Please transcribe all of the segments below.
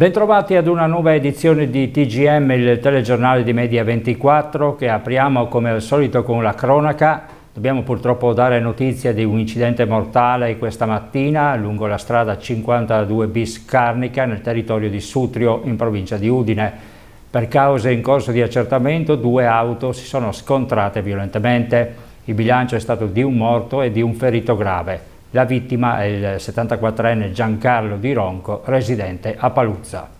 Bentrovati ad una nuova edizione di TGM, il telegiornale di Media 24, che apriamo come al solito con la cronaca. Dobbiamo purtroppo dare notizia di un incidente mortale questa mattina lungo la strada 52 bis Carnica nel territorio di Sutrio in provincia di Udine. Per cause in corso di accertamento due auto si sono scontrate violentemente. Il bilancio è stato di un morto e di un ferito grave. La vittima è il 74enne Giancarlo Di Ronco, residente a Paluzza.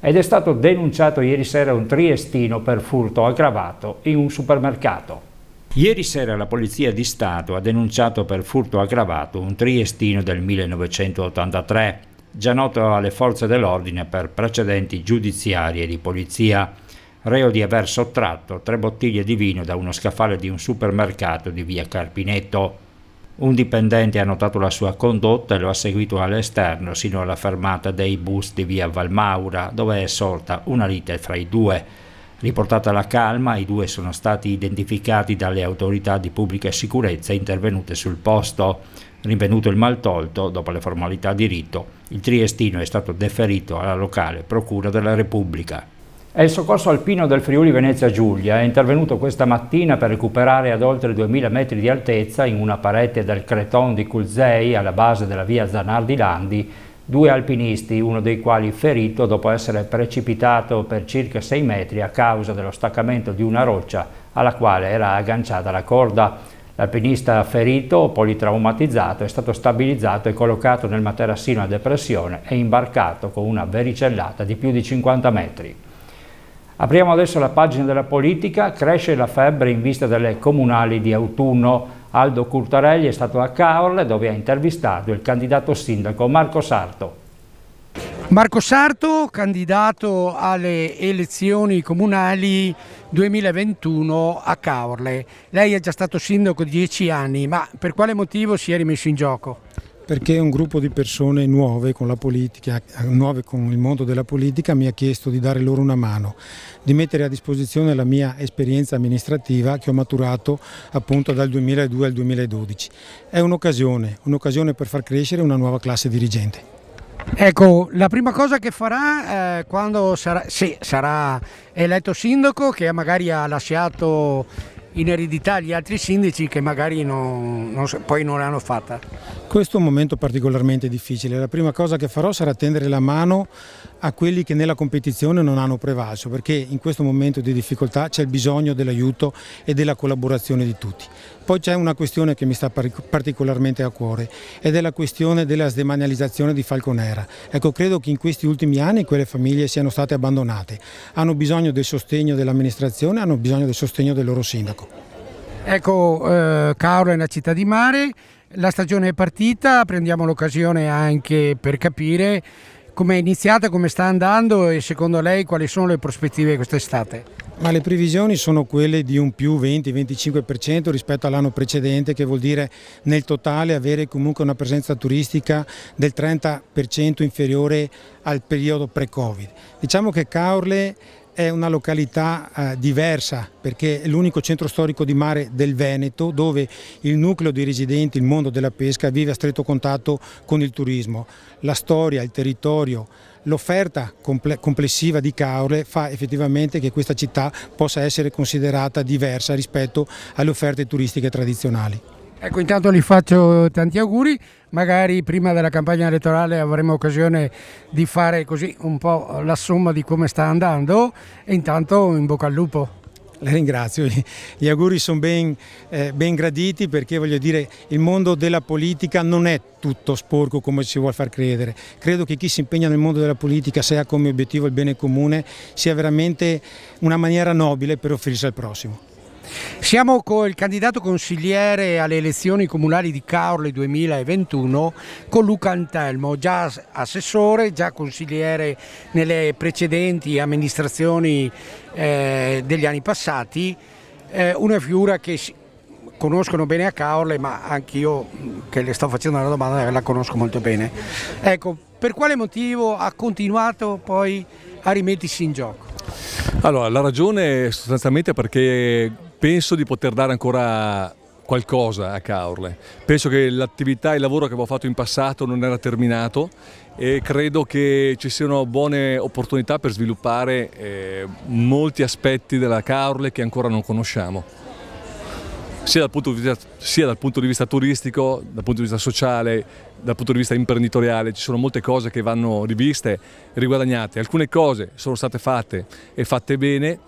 Ed è stato denunciato ieri sera un triestino per furto aggravato in un supermercato. Ieri sera la Polizia di Stato ha denunciato per furto aggravato un triestino del 1983, già noto alle forze dell'ordine per precedenti giudiziari e di polizia, reo di aver sottratto tre bottiglie di vino da uno scaffale di un supermercato di via Carpinetto. Un dipendente ha notato la sua condotta e lo ha seguito all'esterno sino alla fermata dei bus di via Valmaura, dove è sorta una lite fra i due. Riportata la calma, i due sono stati identificati dalle autorità di pubblica sicurezza intervenute sul posto. Rinvenuto il maltolto, dopo le formalità di rito, il triestino è stato deferito alla locale Procura della Repubblica. È il soccorso alpino del Friuli Venezia Giulia, è intervenuto questa mattina per recuperare ad oltre 2000 metri di altezza, in una parete del Creton di Culzei, alla base della via Zanardi Landi, due alpinisti, uno dei quali ferito dopo essere precipitato per circa 6 metri a causa dello staccamento di una roccia alla quale era agganciata la corda. L'alpinista ferito, politraumatizzato, è stato stabilizzato e collocato nel materassino a depressione e imbarcato con una vericellata di più di 50 metri. Apriamo adesso la pagina della politica, cresce la febbre in vista delle comunali di autunno. Aldo Curtarelli è stato a Caorle dove ha intervistato il candidato sindaco Marco Sarto. Marco Sarto, candidato alle elezioni comunali 2021 a Caorle. Lei è già stato sindaco dieci anni, ma per quale motivo si è rimesso in gioco? perché un gruppo di persone nuove con la politica, nuove con il mondo della politica, mi ha chiesto di dare loro una mano, di mettere a disposizione la mia esperienza amministrativa che ho maturato appunto dal 2002 al 2012. È un'occasione, un'occasione per far crescere una nuova classe dirigente. Ecco, la prima cosa che farà eh, quando sarà, sì, sarà eletto sindaco, che magari ha lasciato in eredità agli altri sindaci che magari non, non, poi non l'hanno fatta. Questo è un momento particolarmente difficile, la prima cosa che farò sarà tendere la mano a quelli che nella competizione non hanno prevalso, perché in questo momento di difficoltà c'è bisogno dell'aiuto e della collaborazione di tutti. Poi c'è una questione che mi sta particolarmente a cuore ed è la questione della sdemanializzazione di Falconera. Ecco, credo che in questi ultimi anni quelle famiglie siano state abbandonate, hanno bisogno del sostegno dell'amministrazione, hanno bisogno del sostegno del loro sindaco. Ecco, eh, Cauro è una città di mare, la stagione è partita, prendiamo l'occasione anche per capire come è iniziata, come sta andando e secondo lei quali sono le prospettive quest'estate? Ma le previsioni sono quelle di un più 20-25% rispetto all'anno precedente, che vuol dire nel totale avere comunque una presenza turistica del 30% inferiore al periodo pre-Covid. Diciamo che Caorle è una località eh, diversa perché è l'unico centro storico di mare del Veneto dove il nucleo dei residenti, il mondo della pesca, vive a stretto contatto con il turismo. La storia, il territorio, l'offerta comple complessiva di Caorle fa effettivamente che questa città possa essere considerata diversa rispetto alle offerte turistiche tradizionali. Ecco, intanto gli faccio tanti auguri magari prima della campagna elettorale avremo occasione di fare così un po' la somma di come sta andando e intanto in bocca al lupo. La ringrazio, gli auguri sono ben, eh, ben, graditi perché voglio dire il mondo della politica non è tutto sporco come si vuole far credere. Credo che chi si impegna nel mondo della politica se ha come obiettivo il bene comune sia veramente una maniera nobile per offrirsi al prossimo. Siamo con il candidato consigliere alle elezioni comunali di Caorle 2021 con Luca Antelmo, già assessore, già consigliere nelle precedenti amministrazioni eh, degli anni passati, eh, una figura che conoscono bene a Caorle ma anche io che le sto facendo una domanda eh, la conosco molto bene. Ecco, per quale motivo ha continuato poi a rimettersi in gioco? Allora, la ragione è sostanzialmente perché penso di poter dare ancora qualcosa a Caorle. Penso che l'attività e il lavoro che avevo fatto in passato non era terminato e credo che ci siano buone opportunità per sviluppare eh, molti aspetti della Caorle che ancora non conosciamo. Sia dal, vista, sia dal, punto di vista turistico, dal punto di vista sociale, dal punto di vista imprenditoriale, ci sono molte cose che vanno riviste e riguadagnate. Alcune cose sono state fatte e fatte bene,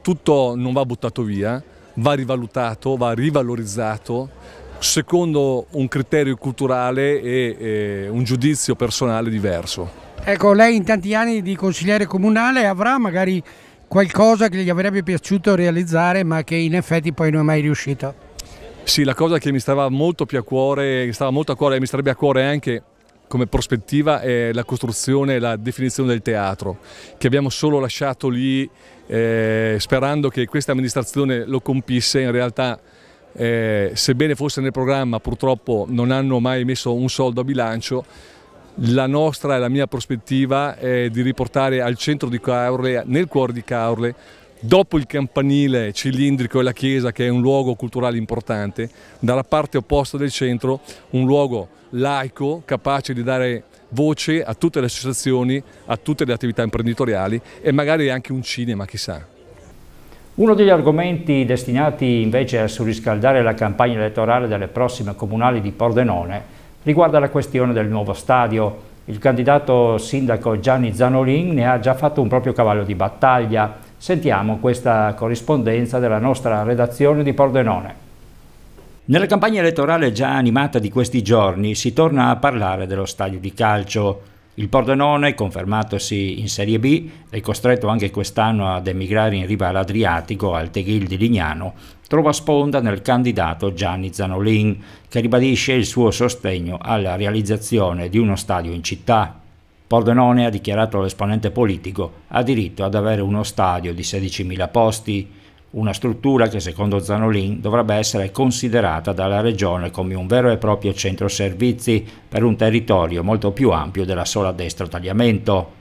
tutto non va buttato via, va rivalutato, va rivalorizzato secondo un criterio culturale e, e un giudizio personale diverso. Ecco, lei in tanti anni di consigliere comunale avrà magari qualcosa che gli avrebbe piaciuto realizzare ma che in effetti poi non è mai riuscito? Sì, la cosa che mi stava molto più a cuore, mi stava molto a cuore e mi starebbe a cuore anche come prospettiva è la costruzione e la definizione del teatro, che abbiamo solo lasciato lì eh, sperando che questa amministrazione lo compisse, in realtà eh, sebbene fosse nel programma purtroppo non hanno mai messo un soldo a bilancio, la nostra e la mia prospettiva è di riportare al centro di Caorle, nel cuore di Caorle, dopo il campanile cilindrico e la chiesa che è un luogo culturale importante, dalla parte opposta del centro un luogo laico capace di dare voce a tutte le associazioni, a tutte le attività imprenditoriali e magari anche un cinema, chissà. Uno degli argomenti destinati invece a surriscaldare la campagna elettorale delle prossime comunali di Pordenone riguarda la questione del nuovo stadio. Il candidato sindaco Gianni Zanolin ne ha già fatto un proprio cavallo di battaglia. Sentiamo questa corrispondenza della nostra redazione di Pordenone. Nella campagna elettorale già animata di questi giorni si torna a parlare dello stadio di calcio. Il Pordenone, confermatosi in Serie B, è costretto anche quest'anno ad emigrare in riva all'Adriatico, al Teghil di Lignano, trova sponda nel candidato Gianni Zanolin, che ribadisce il suo sostegno alla realizzazione di uno stadio in città. Pordenone, ha dichiarato l'esponente politico, ha diritto ad avere uno stadio di 16.000 posti, una struttura che secondo Zanolin dovrebbe essere considerata dalla regione come un vero e proprio centro servizi per un territorio molto più ampio della sola destra tagliamento.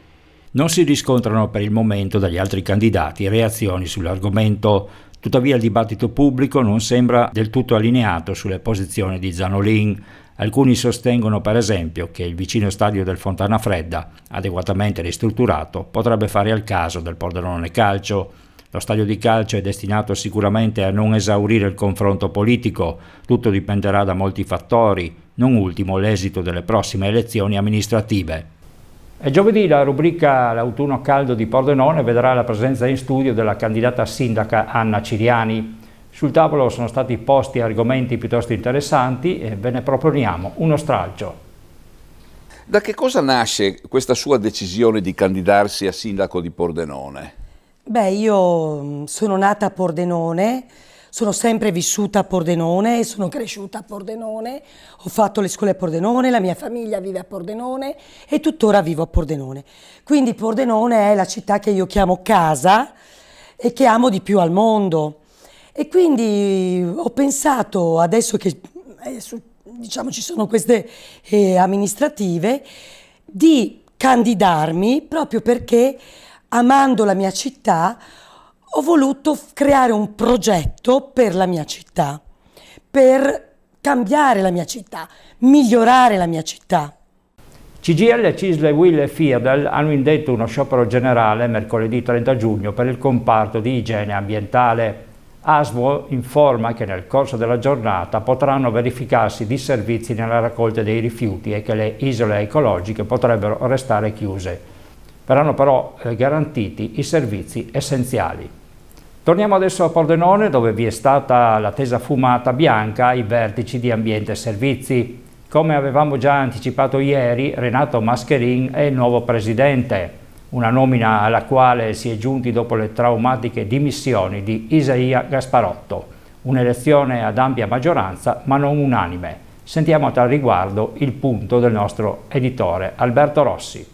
Non si riscontrano per il momento dagli altri candidati reazioni sull'argomento, tuttavia il dibattito pubblico non sembra del tutto allineato sulle posizioni di Zanolin. Alcuni sostengono per esempio che il vicino stadio del Fontana Fredda, adeguatamente ristrutturato, potrebbe fare al caso del Pordenone Calcio, lo stadio di calcio è destinato sicuramente a non esaurire il confronto politico, tutto dipenderà da molti fattori, non ultimo l'esito delle prossime elezioni amministrative. E giovedì la rubrica L'autunno caldo di Pordenone vedrà la presenza in studio della candidata sindaca Anna Ciriani. Sul tavolo sono stati posti argomenti piuttosto interessanti e ve ne proponiamo uno stralcio. Da che cosa nasce questa sua decisione di candidarsi a sindaco di Pordenone? Beh, io mm, sono nata a Pordenone, sono sempre vissuta a Pordenone, sono cresciuta a Pordenone, ho fatto le scuole a Pordenone, la mia famiglia vive a Pordenone e tuttora vivo a Pordenone. Quindi Pordenone è la città che io chiamo casa e che amo di più al mondo. E quindi ho pensato, adesso che diciamo, ci sono queste eh, amministrative, di candidarmi proprio perché amando la mia città, ho voluto creare un progetto per la mia città, per cambiare la mia città, migliorare la mia città. CGL, Cisle, Will e Firdel hanno indetto uno sciopero generale mercoledì 30 giugno per il comparto di igiene ambientale. ASVO informa che nel corso della giornata potranno verificarsi disservizi nella raccolta dei rifiuti e che le isole ecologiche potrebbero restare chiuse verranno però eh, garantiti i servizi essenziali. Torniamo adesso a Pordenone dove vi è stata l'attesa fumata bianca ai vertici di ambiente e servizi. Come avevamo già anticipato ieri, Renato Mascherin è il nuovo presidente, una nomina alla quale si è giunti dopo le traumatiche dimissioni di Isaia Gasparotto, un'elezione ad ampia maggioranza ma non unanime. Sentiamo a tal riguardo il punto del nostro editore Alberto Rossi.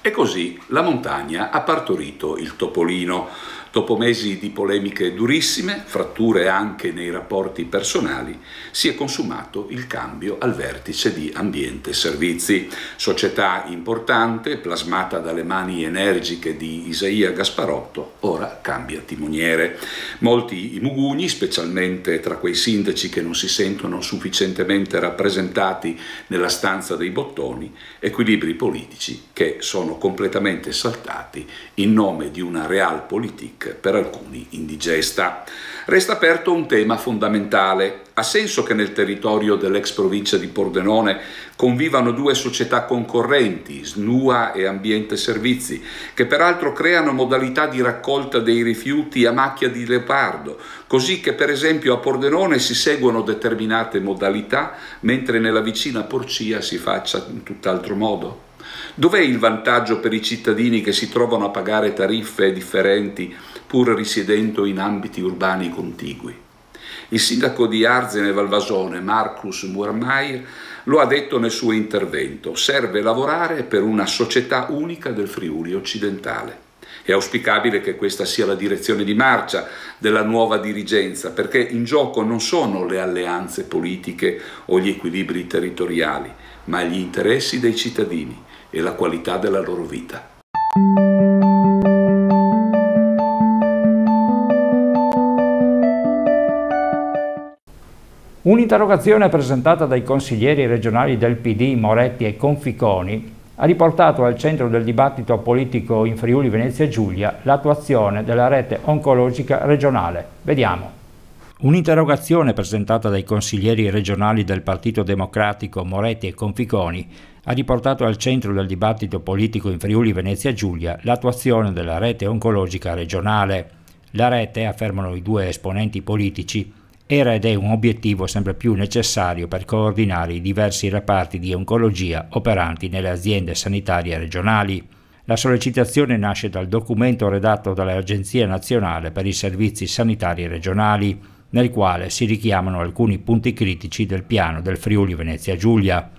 E così la montagna ha partorito il topolino Dopo mesi di polemiche durissime, fratture anche nei rapporti personali, si è consumato il cambio al vertice di Ambiente Servizi, società importante plasmata dalle mani energiche di Isaia Gasparotto, ora cambia timoniere. Molti i mugugni, specialmente tra quei sindaci che non si sentono sufficientemente rappresentati nella stanza dei bottoni, equilibri politici che sono completamente saltati in nome di una realpolitik per alcuni indigesta. Resta aperto un tema fondamentale. Ha senso che nel territorio dell'ex provincia di Pordenone convivano due società concorrenti, SNUA e Ambiente Servizi, che peraltro creano modalità di raccolta dei rifiuti a macchia di leopardo, così che per esempio a Pordenone si seguono determinate modalità, mentre nella vicina Porcia si faccia in tutt'altro modo. Dov'è il vantaggio per i cittadini che si trovano a pagare tariffe differenti pur risiedendo in ambiti urbani contigui. Il sindaco di Arzene Valvasone, Marcus Murmaier, lo ha detto nel suo intervento, serve lavorare per una società unica del Friuli occidentale. È auspicabile che questa sia la direzione di marcia della nuova dirigenza, perché in gioco non sono le alleanze politiche o gli equilibri territoriali, ma gli interessi dei cittadini e la qualità della loro vita. Un'interrogazione presentata dai consiglieri regionali del PD Moretti e Conficoni ha riportato al centro del dibattito politico in Friuli Venezia Giulia l'attuazione della rete oncologica regionale. Vediamo. Un'interrogazione presentata dai consiglieri regionali del Partito Democratico Moretti e Conficoni ha riportato al centro del dibattito politico in Friuli Venezia Giulia l'attuazione della rete oncologica regionale. La rete, affermano i due esponenti politici, era ed è un obiettivo sempre più necessario per coordinare i diversi reparti di oncologia operanti nelle aziende sanitarie regionali. La sollecitazione nasce dal documento redatto dall'Agenzia Nazionale per i Servizi Sanitari Regionali, nel quale si richiamano alcuni punti critici del piano del Friuli Venezia Giulia.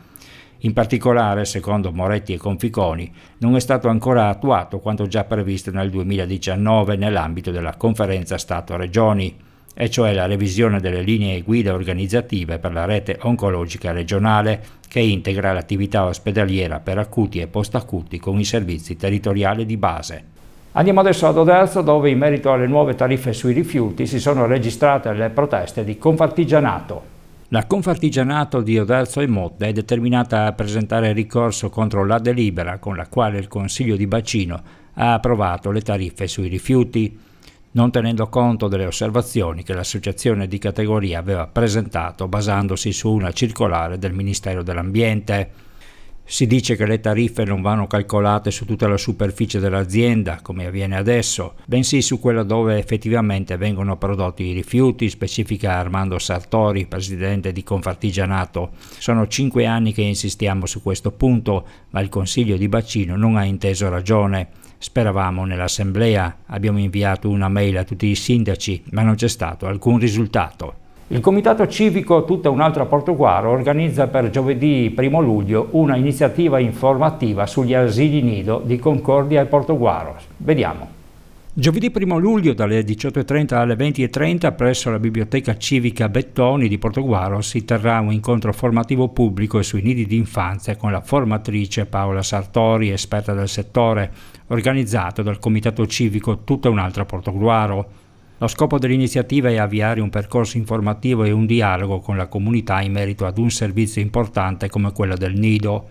In particolare, secondo Moretti e Conficoni, non è stato ancora attuato quanto già previsto nel 2019 nell'ambito della conferenza Stato-Regioni e cioè la revisione delle linee guida organizzative per la rete oncologica regionale che integra l'attività ospedaliera per acuti e post-acuti con i servizi territoriali di base. Andiamo adesso ad Oderzo dove in merito alle nuove tariffe sui rifiuti si sono registrate le proteste di Confartigianato. La Confartigianato di Oderzo e Motta è determinata a presentare ricorso contro la delibera con la quale il Consiglio di Bacino ha approvato le tariffe sui rifiuti non tenendo conto delle osservazioni che l'associazione di categoria aveva presentato basandosi su una circolare del Ministero dell'Ambiente. Si dice che le tariffe non vanno calcolate su tutta la superficie dell'azienda, come avviene adesso, bensì su quella dove effettivamente vengono prodotti i rifiuti, specifica Armando Sartori, presidente di Confartigianato. Sono cinque anni che insistiamo su questo punto, ma il Consiglio di Bacino non ha inteso ragione. Speravamo nell'assemblea, abbiamo inviato una mail a tutti i sindaci, ma non c'è stato alcun risultato. Il Comitato Civico Tutta un'altra Portoguaro organizza per giovedì 1 luglio una iniziativa informativa sugli asili nido di Concordia e Portoguaro. Vediamo. Giovedì 1 luglio dalle 18.30 alle 20.30 presso la Biblioteca Civica Bettoni di Portoguaro si terrà un incontro formativo pubblico sui nidi d'infanzia con la formatrice Paola Sartori, esperta del settore, organizzato dal Comitato Civico Tutta un'altra Portoguaro. Lo scopo dell'iniziativa è avviare un percorso informativo e un dialogo con la comunità in merito ad un servizio importante come quello del nido.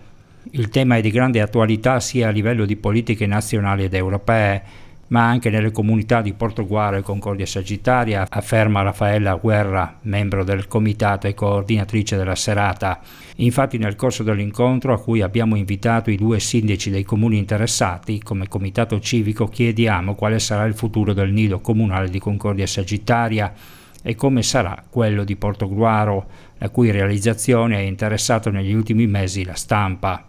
Il tema è di grande attualità sia a livello di politiche nazionali ed europee ma anche nelle comunità di Portoguaro e Concordia Sagittaria, afferma Raffaella Guerra, membro del comitato e coordinatrice della serata. Infatti nel corso dell'incontro a cui abbiamo invitato i due sindaci dei comuni interessati, come comitato civico chiediamo quale sarà il futuro del nido comunale di Concordia Sagittaria e come sarà quello di Portoguaro, la cui realizzazione ha interessato negli ultimi mesi la stampa.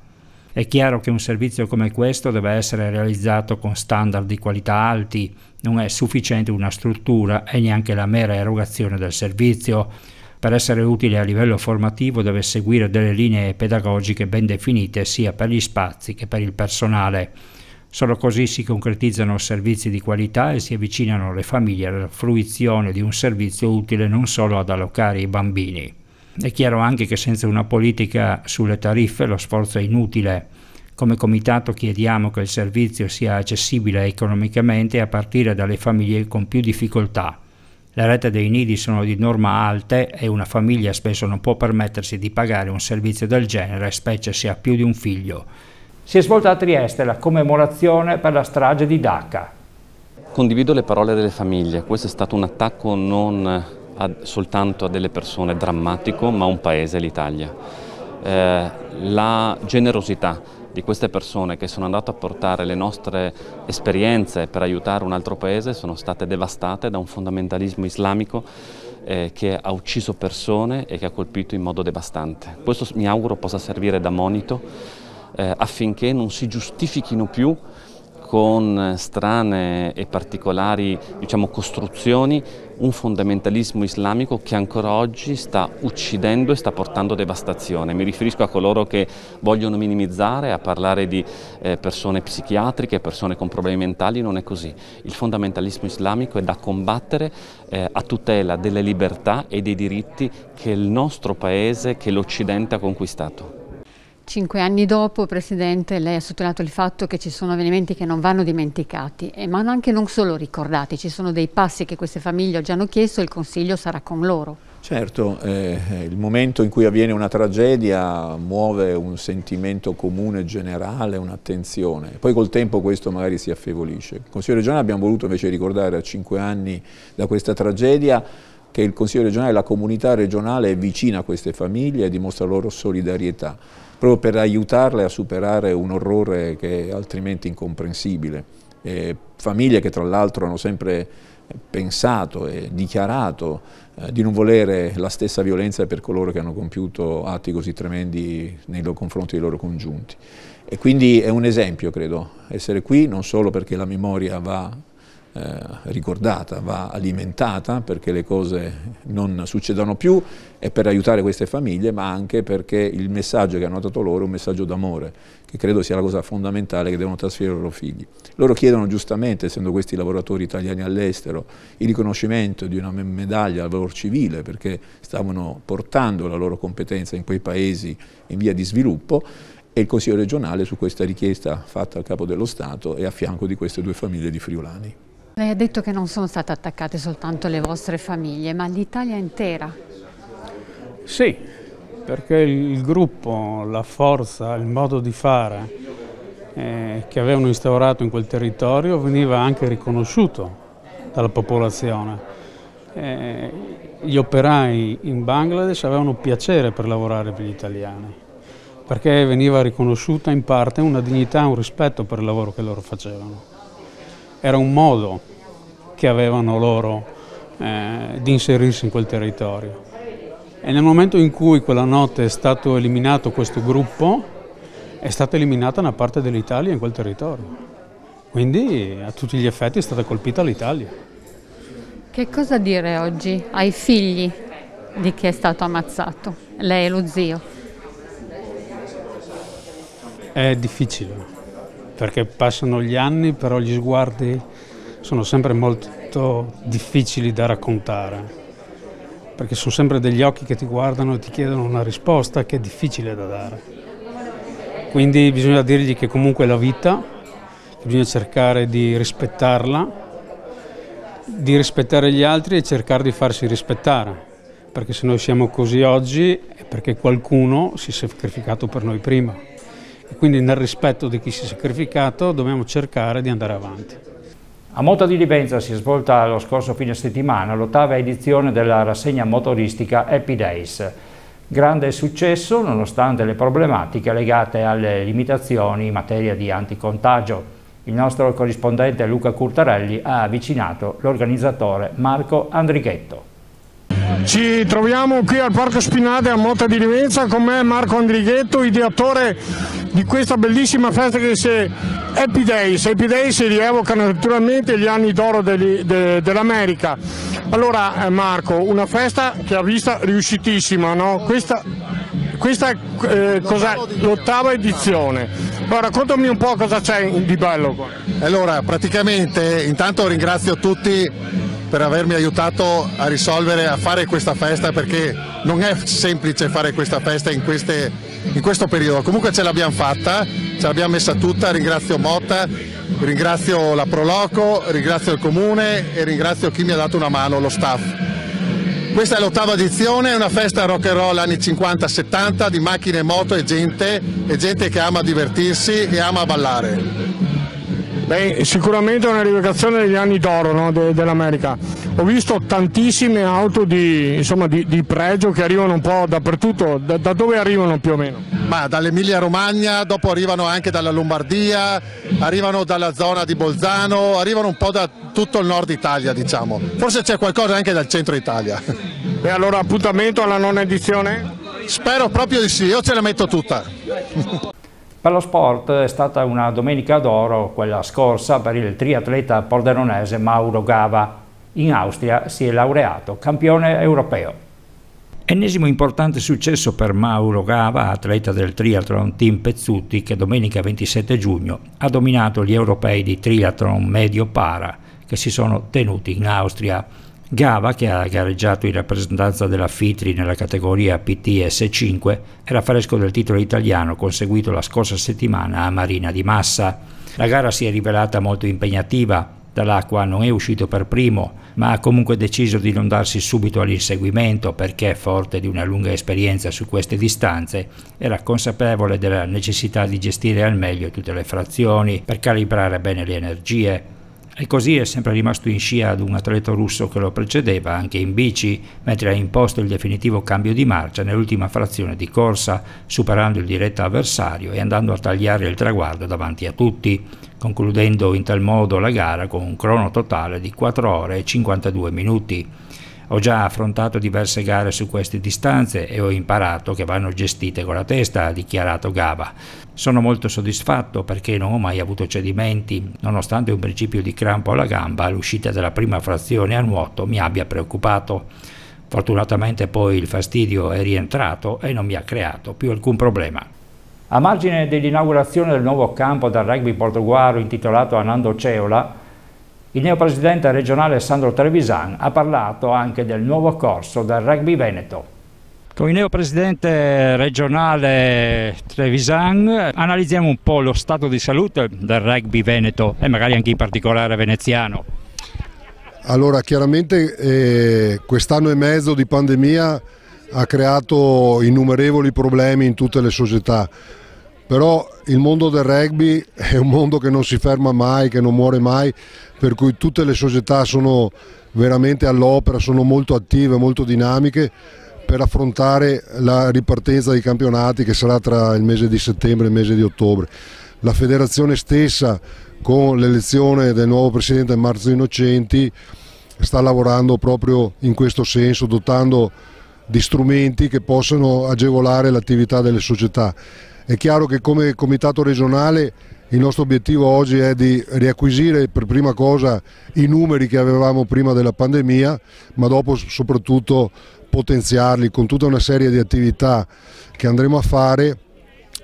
È chiaro che un servizio come questo deve essere realizzato con standard di qualità alti, non è sufficiente una struttura e neanche la mera erogazione del servizio. Per essere utile a livello formativo deve seguire delle linee pedagogiche ben definite sia per gli spazi che per il personale. Solo così si concretizzano servizi di qualità e si avvicinano le famiglie alla fruizione di un servizio utile non solo ad allocare i bambini. È chiaro anche che senza una politica sulle tariffe lo sforzo è inutile. Come comitato chiediamo che il servizio sia accessibile economicamente a partire dalle famiglie con più difficoltà. Le rette dei nidi sono di norma alte e una famiglia spesso non può permettersi di pagare un servizio del genere, specie se ha più di un figlio. Si è svolta a Trieste la commemorazione per la strage di Dhaka. Condivido le parole delle famiglie, questo è stato un attacco non a, soltanto a delle persone drammatico, ma un paese, l'Italia. Eh, la generosità di queste persone che sono andate a portare le nostre esperienze per aiutare un altro paese sono state devastate da un fondamentalismo islamico eh, che ha ucciso persone e che ha colpito in modo devastante. Questo mi auguro possa servire da monito eh, affinché non si giustifichino più con strane e particolari diciamo, costruzioni un fondamentalismo islamico che ancora oggi sta uccidendo e sta portando devastazione. Mi riferisco a coloro che vogliono minimizzare, a parlare di eh, persone psichiatriche, persone con problemi mentali, non è così. Il fondamentalismo islamico è da combattere eh, a tutela delle libertà e dei diritti che il nostro Paese, che l'Occidente ha conquistato. Cinque anni dopo, Presidente, lei ha sottolineato il fatto che ci sono avvenimenti che non vanno dimenticati, eh, ma anche non solo ricordati, ci sono dei passi che queste famiglie già hanno chiesto e il Consiglio sarà con loro. Certo, eh, eh, il momento in cui avviene una tragedia muove un sentimento comune generale, un'attenzione. Poi col tempo questo magari si affievolisce. Il Consiglio regionale abbiamo voluto invece ricordare a cinque anni da questa tragedia che il Consiglio regionale, e la comunità regionale è vicina a queste famiglie e dimostra loro solidarietà proprio per aiutarle a superare un orrore che è altrimenti incomprensibile. Eh, famiglie che tra l'altro hanno sempre pensato e dichiarato eh, di non volere la stessa violenza per coloro che hanno compiuto atti così tremendi nei loro confronti dei loro congiunti. E quindi è un esempio, credo, essere qui non solo perché la memoria va eh, ricordata, va alimentata perché le cose non succedano più e per aiutare queste famiglie, ma anche perché il messaggio che hanno dato loro è un messaggio d'amore, che credo sia la cosa fondamentale che devono trasferire ai loro figli. Loro chiedono giustamente, essendo questi lavoratori italiani all'estero, il riconoscimento di una medaglia al valor civile, perché stavano portando la loro competenza in quei paesi in via di sviluppo, e il Consiglio regionale su questa richiesta fatta al Capo dello Stato è a fianco di queste due famiglie di friulani. Lei ha detto che non sono state attaccate soltanto le vostre famiglie, ma l'Italia intera. Sì, perché il gruppo, la forza, il modo di fare eh, che avevano instaurato in quel territorio veniva anche riconosciuto dalla popolazione. Eh, gli operai in Bangladesh avevano piacere per lavorare per gli italiani, perché veniva riconosciuta in parte una dignità, e un rispetto per il lavoro che loro facevano. Era un modo che avevano loro eh, di inserirsi in quel territorio. E nel momento in cui quella notte è stato eliminato questo gruppo, è stata eliminata una parte dell'Italia in quel territorio. Quindi a tutti gli effetti è stata colpita l'Italia. Che cosa dire oggi ai figli di chi è stato ammazzato? Lei e lo zio. È difficile, perché passano gli anni, però gli sguardi sono sempre molto difficili da raccontare perché sono sempre degli occhi che ti guardano e ti chiedono una risposta che è difficile da dare. Quindi bisogna dirgli che comunque è la vita, bisogna cercare di rispettarla, di rispettare gli altri e cercare di farsi rispettare, perché se noi siamo così oggi è perché qualcuno si è sacrificato per noi prima. quindi nel rispetto di chi si è sacrificato dobbiamo cercare di andare avanti. A Moto di Livenza si è svolta lo scorso fine settimana l'ottava edizione della rassegna motoristica Happy Days. Grande successo nonostante le problematiche legate alle limitazioni in materia di anticontagio. Il nostro corrispondente Luca Curtarelli ha avvicinato l'organizzatore Marco Andrichetto. Ci troviamo qui al Parco Spinade a Motta di Livenza con me Marco Andrighetto, ideatore di questa bellissima festa che si è Happy Days. Happy Days rievocano naturalmente gli anni d'oro dell'America. Allora eh, Marco, una festa che ha vista riuscitissima, no? Questa, questa eh, L'ottava edizione. Allora, raccontami un po' cosa c'è di bello qua. Allora, praticamente intanto ringrazio tutti per avermi aiutato a risolvere, a fare questa festa perché non è semplice fare questa festa in, queste, in questo periodo. Comunque ce l'abbiamo fatta, ce l'abbiamo messa tutta, ringrazio Motta, ringrazio la Proloco, ringrazio il Comune e ringrazio chi mi ha dato una mano, lo staff. Questa è l'ottava edizione, è una festa rock and roll anni 50-70 di macchine, moto e gente, e gente che ama divertirsi e ama ballare. Beh, sicuramente è una rivocazione degli anni d'oro no, de, dell'America. Ho visto tantissime auto di, insomma, di, di, pregio che arrivano un po' dappertutto. Da, da dove arrivano più o meno? Ma dall'Emilia Romagna, dopo arrivano anche dalla Lombardia, arrivano dalla zona di Bolzano, arrivano un po' da tutto il nord Italia, diciamo. Forse c'è qualcosa anche dal centro Italia. E allora appuntamento alla nona edizione? Spero proprio di sì, io ce la metto tutta. Per lo sport è stata una domenica d'oro quella scorsa per il triatleta pordenonese Mauro Gava. In Austria si è laureato campione europeo. Ennesimo importante successo per Mauro Gava, atleta del triathlon Team Pezzutti, che domenica 27 giugno ha dominato gli europei di triathlon medio para che si sono tenuti in Austria. Gava, che ha gareggiato in rappresentanza della Fitri nella categoria PTS5, era fresco del titolo italiano conseguito la scorsa settimana a Marina di Massa. La gara si è rivelata molto impegnativa, Dall'acqua non è uscito per primo, ma ha comunque deciso di non darsi subito all'inseguimento perché, forte di una lunga esperienza su queste distanze, era consapevole della necessità di gestire al meglio tutte le frazioni per calibrare bene le energie, e così è sempre rimasto in scia ad un atleta russo che lo precedeva anche in bici, mentre ha imposto il definitivo cambio di marcia nell'ultima frazione di corsa, superando il diretto avversario e andando a tagliare il traguardo davanti a tutti, concludendo in tal modo la gara con un crono totale di 4 ore e 52 minuti. Ho già affrontato diverse gare su queste distanze e ho imparato che vanno gestite con la testa, ha dichiarato Gava. Sono molto soddisfatto perché non ho mai avuto cedimenti, nonostante un principio di crampo alla gamba l'uscita della prima frazione a nuoto mi abbia preoccupato. Fortunatamente poi il fastidio è rientrato e non mi ha creato più alcun problema. A margine dell'inaugurazione del nuovo campo da rugby portoguaro intitolato a Nando Ceola, il neopresidente regionale Sandro Trevisan ha parlato anche del nuovo corso del rugby veneto. Con il neopresidente regionale Trevisan analizziamo un po' lo stato di salute del rugby veneto e magari anche in particolare veneziano. Allora chiaramente eh, quest'anno e mezzo di pandemia ha creato innumerevoli problemi in tutte le società, però il mondo del rugby è un mondo che non si ferma mai, che non muore mai, per cui tutte le società sono veramente all'opera, sono molto attive, molto dinamiche per affrontare la ripartenza dei campionati che sarà tra il mese di settembre e il mese di ottobre. La federazione stessa con l'elezione del nuovo presidente Marzo Innocenti sta lavorando proprio in questo senso, dotando di strumenti che possano agevolare l'attività delle società è chiaro che come comitato regionale il nostro obiettivo oggi è di riacquisire per prima cosa i numeri che avevamo prima della pandemia, ma dopo soprattutto potenziarli con tutta una serie di attività che andremo a fare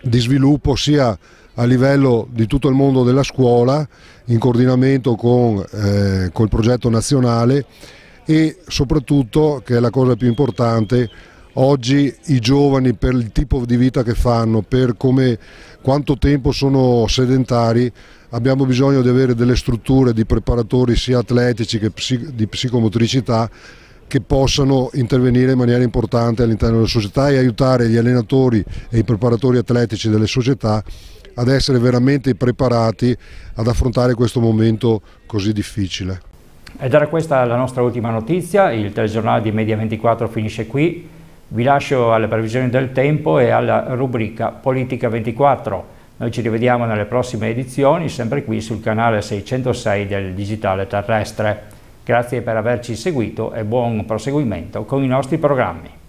di sviluppo sia a livello di tutto il mondo della scuola in coordinamento con eh, col progetto nazionale e soprattutto, che è la cosa più importante, Oggi i giovani per il tipo di vita che fanno, per come, quanto tempo sono sedentari, abbiamo bisogno di avere delle strutture di preparatori sia atletici che di psicomotricità che possano intervenire in maniera importante all'interno della società e aiutare gli allenatori e i preparatori atletici delle società ad essere veramente preparati ad affrontare questo momento così difficile. Ed era questa la nostra ultima notizia, il telegiornale di Media 24 finisce qui. Vi lascio alle previsioni del tempo e alla rubrica Politica 24. Noi ci rivediamo nelle prossime edizioni, sempre qui sul canale 606 del Digitale Terrestre. Grazie per averci seguito e buon proseguimento con i nostri programmi.